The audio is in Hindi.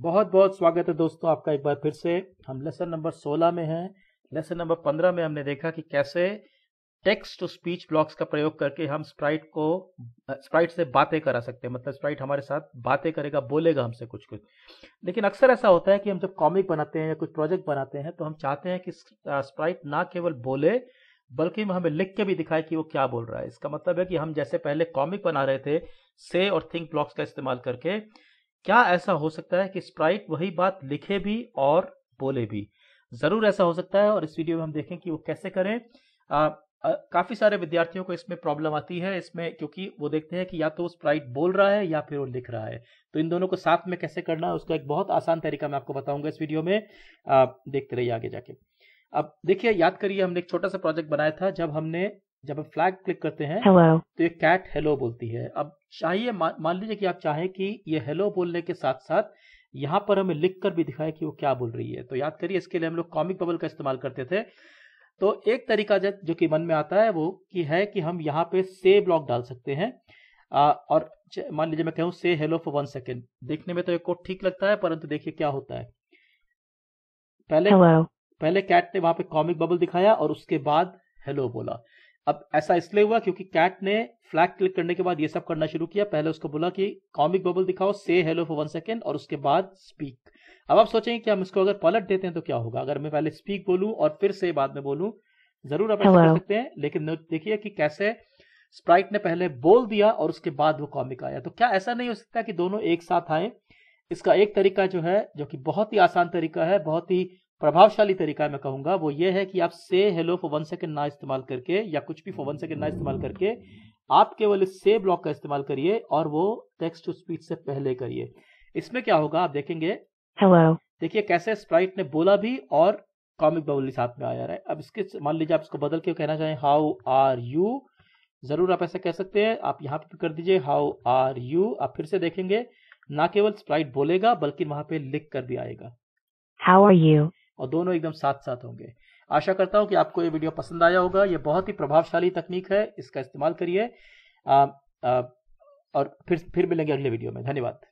बहुत बहुत स्वागत है दोस्तों आपका एक बार फिर से हम लेसन नंबर 16 में हैं लेसन नंबर 15 में हमने देखा कि कैसे टेक्स्ट टू स्पीच ब्लॉक्स का प्रयोग करके हम स्प्राइट को स्प्राइट से बातें करा सकते हैं मतलब स्प्राइट हमारे साथ बातें करेगा बोलेगा हमसे कुछ कुछ लेकिन अक्सर ऐसा होता है कि हम जब कॉमिक बनाते हैं या कुछ प्रोजेक्ट बनाते हैं तो हम चाहते हैं कि स्प्राइट ना केवल बोले बल्कि हमें लिख के भी दिखाए कि वो क्या बोल रहा है इसका मतलब है कि हम जैसे पहले कॉमिक बना रहे थे से और थिंक ब्लॉक्स का इस्तेमाल करके क्या ऐसा हो सकता है कि स्प्राइट वही बात लिखे भी और बोले भी जरूर ऐसा हो सकता है और इस वीडियो में हम देखें कि वो कैसे करें आ, आ, काफी सारे विद्यार्थियों को इसमें प्रॉब्लम आती है इसमें क्योंकि वो देखते हैं कि या तो स्प्राइट बोल रहा है या फिर वो लिख रहा है तो इन दोनों को साथ में कैसे करना है उसका एक बहुत आसान तरीका मैं आपको बताऊंगा इस वीडियो में आ, देखते रहिए आगे जाके अब देखिए याद करिए हमने एक छोटा सा प्रोजेक्ट बनाया था जब हमने जब हम फ्लैग क्लिक करते हैं hello. तो ये कैट हेलो बोलती है अब चाहिए मान लीजिए कि आप चाहें कि ये हेलो बोलने के साथ साथ यहाँ पर हमें लिख कर भी दिखाए कि वो क्या बोल रही है तो याद करिए इसके लिए हम लोग कॉमिक बबल का इस्तेमाल करते थे तो एक तरीका जो कि मन में आता है वो कि है कि हम यहाँ पे से ब्लॉक डाल सकते हैं आ, और मान लीजिए मैं कहूँ से हेलो फॉर वन सेकेंड देखने में तो एक ठीक लगता है परंतु देखिए क्या होता है पहले hello. पहले कैट ने वहां पे कॉमिक बबल दिखाया और उसके बाद हेलो बोला अब ऐसा इसलिए हुआ क्योंकि कैट ने फ्लैग क्लिक करने के बाद ये सब करना शुरू किया पहले उसको बोला कि कॉमिक बबल दिखाओ से हेलो फॉर वन सेकेंड और उसके बाद स्पीक अब आप सोचेंगे कि हम इसको अगर पलट देते हैं तो क्या होगा अगर मैं पहले स्पीक बोलूं और फिर से बाद में बोलूं जरूर आप कर सकते हैं लेकिन देखिए कि कैसे स्प्राइट ने पहले बोल दिया और उसके बाद वो कॉमिक आया तो क्या ऐसा नहीं हो सकता कि दोनों एक साथ आए इसका एक तरीका जो है जो कि बहुत ही आसान तरीका है बहुत ही प्रभावशाली तरीका मैं कहूंगा वो ये है कि आप से हेलो फॉर वन सेकेंड ना इस्तेमाल करके या कुछ भी फॉर वन सेकेंड ना इस्तेमाल करके आप केवल इस से ब्लॉक का इस्तेमाल करिए और वो टेक्स्ट टू स्पीच से पहले करिए इसमें क्या होगा आप देखेंगे देखिए कैसे स्प्राइट ने बोला भी और कॉमिक बबुली साथ में आया रहा है अब इसके मान लीजिए आप इसको बदल के कहना चाहें हाउ आर यू जरूर आप ऐसा कह सकते हैं आप यहाँ पे कर दीजिए हाउ आर यू आप फिर से देखेंगे ना केवल स्प्राइट बोलेगा बल्कि वहां पे लिख कर भी आएगा हाउ आर यू और दोनों एकदम साथ साथ होंगे आशा करता हूँ कि आपको ये वीडियो पसंद आया होगा ये बहुत ही प्रभावशाली तकनीक है इसका इस्तेमाल करिए और फिर फिर मिलेंगे अगले वीडियो में धन्यवाद